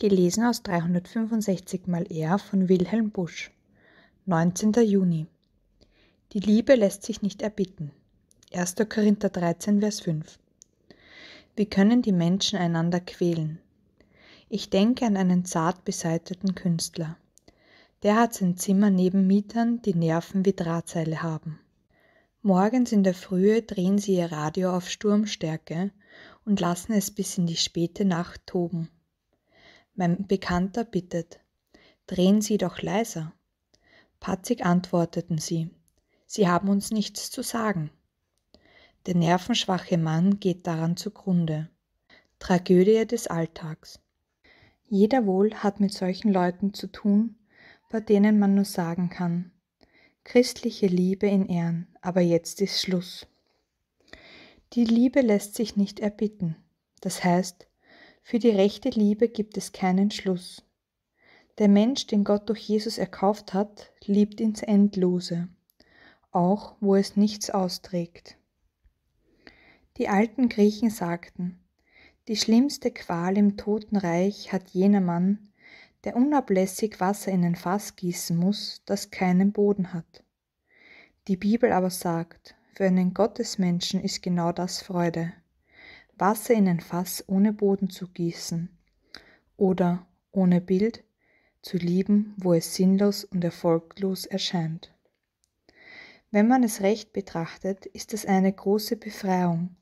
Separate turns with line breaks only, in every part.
Gelesen aus 365 mal R von Wilhelm Busch. 19. Juni. Die Liebe lässt sich nicht erbitten. 1. Korinther 13, Vers 5. Wie können die Menschen einander quälen? Ich denke an einen zart beseiteten Künstler. Der hat sein Zimmer neben Mietern, die Nerven wie Drahtseile haben. Morgens in der Frühe drehen sie ihr Radio auf Sturmstärke und lassen es bis in die späte Nacht toben. Mein Bekannter bittet, drehen Sie doch leiser. Patzig antworteten sie, Sie haben uns nichts zu sagen. Der nervenschwache Mann geht daran zugrunde. Tragödie des Alltags. Jeder wohl hat mit solchen Leuten zu tun, bei denen man nur sagen kann, christliche Liebe in Ehren, aber jetzt ist Schluss. Die Liebe lässt sich nicht erbitten, das heißt, für die rechte Liebe gibt es keinen Schluss. Der Mensch, den Gott durch Jesus erkauft hat, liebt ins Endlose, auch wo es nichts austrägt. Die alten Griechen sagten, die schlimmste Qual im Totenreich hat jener Mann, der unablässig Wasser in ein Fass gießen muss, das keinen Boden hat. Die Bibel aber sagt, für einen Gottesmenschen ist genau das Freude. Wasser in ein Fass ohne Boden zu gießen oder ohne Bild zu lieben, wo es sinnlos und erfolglos erscheint. Wenn man es recht betrachtet, ist es eine große Befreiung.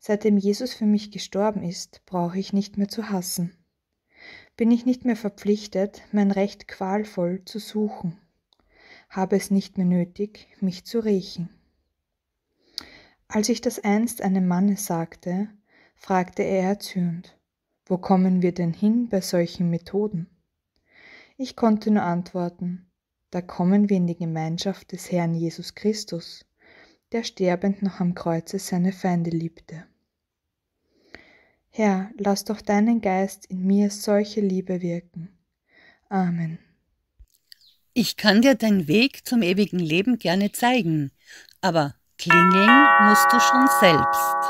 Seitdem Jesus für mich gestorben ist, brauche ich nicht mehr zu hassen. Bin ich nicht mehr verpflichtet, mein Recht qualvoll zu suchen. Habe es nicht mehr nötig, mich zu rächen. Als ich das einst einem Manne sagte, fragte er erzürnt. Wo kommen wir denn hin bei solchen Methoden? Ich konnte nur antworten, da kommen wir in die Gemeinschaft des Herrn Jesus Christus, der sterbend noch am Kreuze seine Feinde liebte. Herr, lass doch deinen Geist in mir solche Liebe wirken. Amen. Ich kann
dir deinen Weg zum ewigen Leben gerne zeigen, aber klingeln musst du schon selbst.